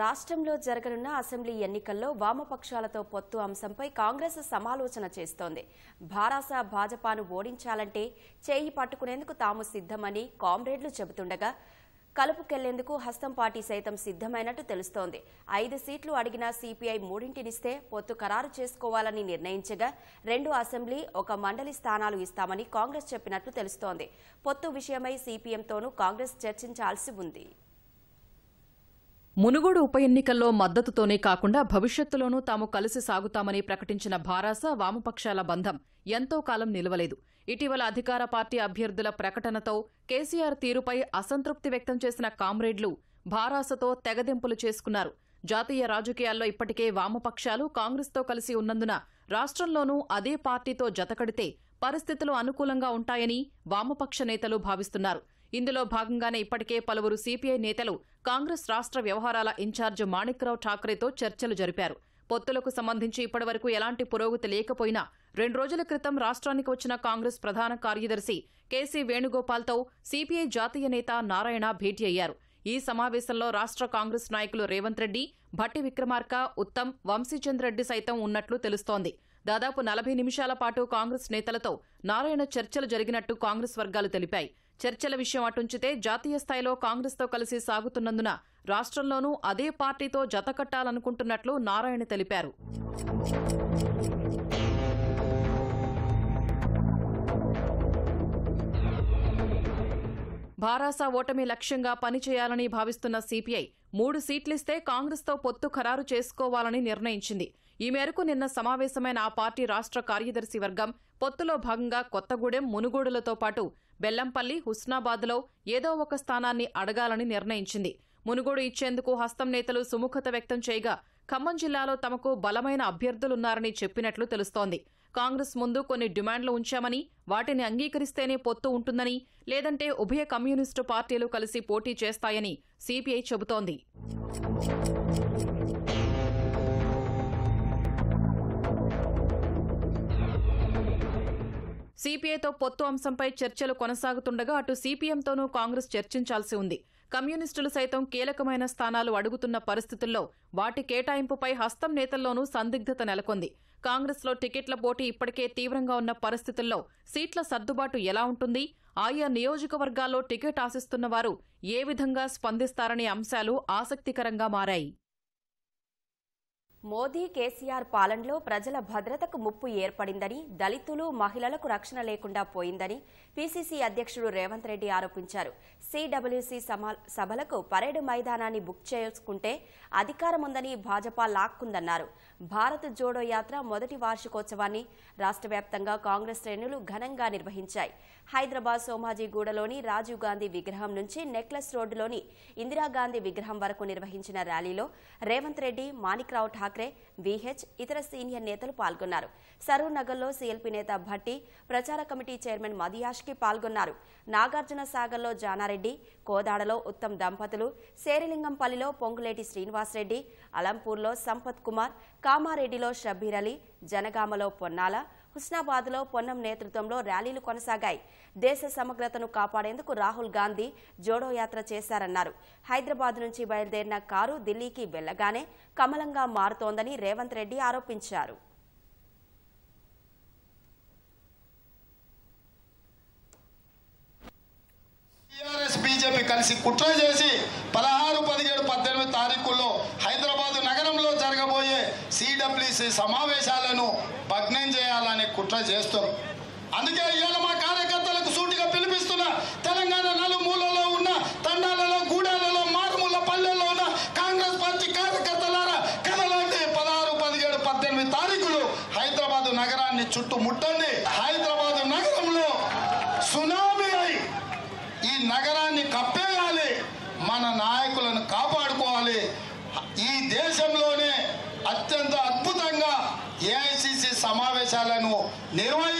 రాష్ట్రంలో జరగనున్న అసెంబ్లీ ఎన్నికల్లో వామపక్షాలతో పొత్తు అంశంపై కాంగ్రెస్ సమాలోచన చేస్తోంది భారాస భాజపాను ఓడించాలంటే చేయి పట్టుకునేందుకు తాము సిద్ధమని కామ్రేడ్లు చెబుతుండగా కలుపుకెళ్లేందుకు హస్తం పార్టీ సైతం సిద్ధమైనట్టు తెలుస్తోంది ఐదు సీట్లు అడిగిన సిపిఐ మూడింటినిస్తే పొత్తు ఖరారు చేసుకోవాలని నిర్ణయించగా రెండు అసెంబ్లీ ఒక మండలి స్థానాలు ఇస్తామని కాంగ్రెస్ చెప్పినట్లు తెలుస్తోంది పొత్తు విషయమై సిపిఎంతోనూ కాంగ్రెస్ చర్చించాల్సి ఉంది మునుగోడు ఉప ఎన్నికల్లో మద్దతుతోనే కాకుండా భవిష్యత్తులోనూ తాము కలిసి సాగుతామని ప్రకటించిన భారాస వామపక్షాల బంధం ఎంతో కాలం నిలవలేదు ఇటీవల అధికార పార్టీ అభ్యర్థుల ప్రకటనతో కేసీఆర్ తీరుపై అసంతృప్తి వ్యక్తం చేసిన కామ్రేడ్లు భారాసతో తెగదెంపులు చేసుకున్నారు జాతీయ రాజకీయాల్లో ఇప్పటికే వామపక్షాలు కాంగ్రెస్తో కలిసి ఉన్నందున రాష్ట్రంలోనూ అదే పార్టీతో జతకడితే పరిస్థితులు అనుకూలంగా ఉంటాయని వామపక్ష నేతలు భావిస్తున్నారు ఇందులో భాగంగానే ఇప్పటికే పలువురు సిపిఐ నేతలు కాంగ్రెస్ రాష్ట్ర వ్యవహారాల ఇన్ఛార్జ్ మాణిక్రావు ఠాక్రేతో చర్చలు జరిపారు పొత్తులకు సంబంధించి ఇప్పటివరకు ఎలాంటి పురోగతి లేకపోయినా రెండు రోజుల క్రితం రాష్ట్రానికి వచ్చిన కాంగ్రెస్ ప్రధాన కార్యదర్శి కేసీ వేణుగోపాల్తో సిపిఐ జాతీయ నేత నారాయణ భేటీ అయ్యారు ఈ సమావేశంలో రాష్ట్ర కాంగ్రెస్ నాయకులు రేవంత్ రెడ్డి భట్టి విక్రమార్క ఉత్తమ్ వంశీచంద్ రెడ్డి సైతం ఉన్నట్లు తెలుస్తోంది దాదాపు నలభై నిమిషాల పాటు కాంగ్రెస్ నేతలతో నారాయణ చర్చలు జరిగినట్టు కాంగ్రెస్ వర్గాలు తెలిపాయి చర్చల విషయం అటుంచితే జాతీయ స్థాయిలో కాంగ్రెస్తో కలిసి సాగుతున్నందున రాష్ట్రంలోనూ అదే పార్టీతో జతకట్టాలనుకుంటున్నట్లు నారాయణ తెలిపారు భారాసా ఓటమి లక్ష్యంగా పనిచేయాలని భావిస్తున్న సిపిఐ మూడు సీట్లిస్తే కాంగ్రెస్తో పొత్తు ఖరారు చేసుకోవాలని నిర్ణయించింది ఈ మేరకు నిన్న సమావేశమైన ఆ పార్టీ రాష్ట్ర కార్యదర్శి వర్గం పొత్తులో భాగంగా కొత్తగూడెం మునుగోడులతో పాటు బెల్లంపల్లి హుస్నాబాద్లో ఏదో ఒక స్థానాన్ని అడగాలని నిర్ణయించింది మునుగోడు ఇచ్చేందుకు హస్తం నేతలు సుముఖత వ్యక్తం చేయగా ఖమ్మం జిల్లాలో తమకు బలమైన అభ్యర్థులున్నారని చెప్పినట్లు తెలుస్తోంది కాంగ్రెస్ ముందు కొన్ని డిమాండ్లు ఉంచామని వాటిని అంగీకరిస్తేనే పొత్తు ఉంటుందని లేదంటే ఉభయ కమ్యూనిస్టు పార్టీలు కలిసి పోటీ చేస్తాయని సిపిఐ చెబుతోంది సిపిఐతో పొత్తు అంశంపై చర్చలు కొనసాగుతుండగా అటు సిపిఎంతోనూ కాంగ్రెస్ చర్చించాల్సి ఉంది కమ్యూనిస్టులు సైతం కీలకమైన స్థానాలు అడుగుతున్న పరిస్థితుల్లో వాటి కేటాయింపుపై హస్తం నేతల్లోనూ సందిగ్ధత నెలకొంది కాంగ్రెస్లో టికెట్ల పోటీ ఇప్పటికే తీవ్రంగా ఉన్న పరిస్థితుల్లో సీట్ల సర్దుబాటు ఎలా ఉంటుంది ఆయా నియోజకవర్గాల్లో టికెట్ ఆశిస్తున్న వారు ఏ విధంగా స్పందిస్తారనే అంశాలు ఆసక్తికరంగా మారాయి మోదీ కేసీఆర్ పాలనలో ప్రజల భద్రతకు ముప్పు ఏర్పడిందని దళితులు మహిళలకు రక్షణ లేకుండా పోయిందని పీసీసీ అధ్యక్షుడు రేవంత్ రెడ్డి ఆరోపించారు సిడబ్ల్యూసీ సభలకు పరేడ్ మైదానాన్ని బుక్ చేసుకుంటే అధికారముందని భాజపా లాక్కుందన్నారు భారత్ జోడో యాత్ర మొదటి వార్షికోత్సవాన్ని రాష్ట్ర వ్యాప్తంగా కాంగ్రెస్ శ్రేణులు ఘనంగా నిర్వహించాయి హైదరాబాద్ సోమాజీగూడలోని రాజీవ్ గాంధీ విగ్రహం నుంచి నెక్లెస్ రోడ్డులోని ఇందిరాగాంధీ విగ్రహం వరకు నిర్వహించిన ర్యాలీలో రేవంత్ రెడ్డి మాణిక్రావు ఠాకూర్ ఠాక్రే బీహెచ్ ఇతర సీనియర్ నేతలు పాల్గొన్నారు సరూర్ నగర్లో సీఎల్పీ నేత భట్టి ప్రచార కమిటీ చైర్మన్ మదియాష్కి పాల్గొన్నారు నాగార్జున సాగర్లో జానారెడ్డి కోదాడలో ఉత్తమ్ దంపతులు శేరిలింగంపల్లిలో పొంగులేటి శ్రీనివాసరెడ్డి అలంపూర్లో సంపత్ కుమార్ కామారెడ్డిలో షబ్బీర్ అలీ జనగామలో పొన్నాల హుస్నాబాద్ లో పొన్నం నేతృత్వంలో ర్యాలీలు కొనసాగాయి దేశ సమగ్రతను కాపాడేందుకు రాహుల్ గాంధీ జోడో యాత్ర చేశారన్నారు హైదరాబాద్ నుంచి బయలుదేరిన కారు ఢిల్లీకి వెళ్లగానే కమలంగా మారుతోందని రేవంత్ రెడ్డి ఆరోపించారు కలిసి కుట్ర చేసి పదహారు పదిహేడు పద్దెనిమిది తారీఖుల్లో ఈడబ్ల్యూసీ సమావేశాలను భగ్నం చేయాలని కుట్ర చేస్తారు అందుకే ఇవాళ మా కార్యకర్తలకు సూటిగా పిలిపిస్తున్న తెలంగాణ నలుమూలలో ఉన్న తండాలలో గూడాలలో మారుమూల పల్లెల్లో ఉన్న కాంగ్రెస్ పార్టీ కార్యకర్తలారా కదలండి పదహారు పదిహేడు పద్దెనిమిది తారీఖులు హైదరాబాద్ నగరాన్ని చుట్టుముట్టండి హైదరాబాద్ నగరంలో సునామీ అయి ఈ నగరాన్ని కప్పేయాలి మన నాయ 내려와야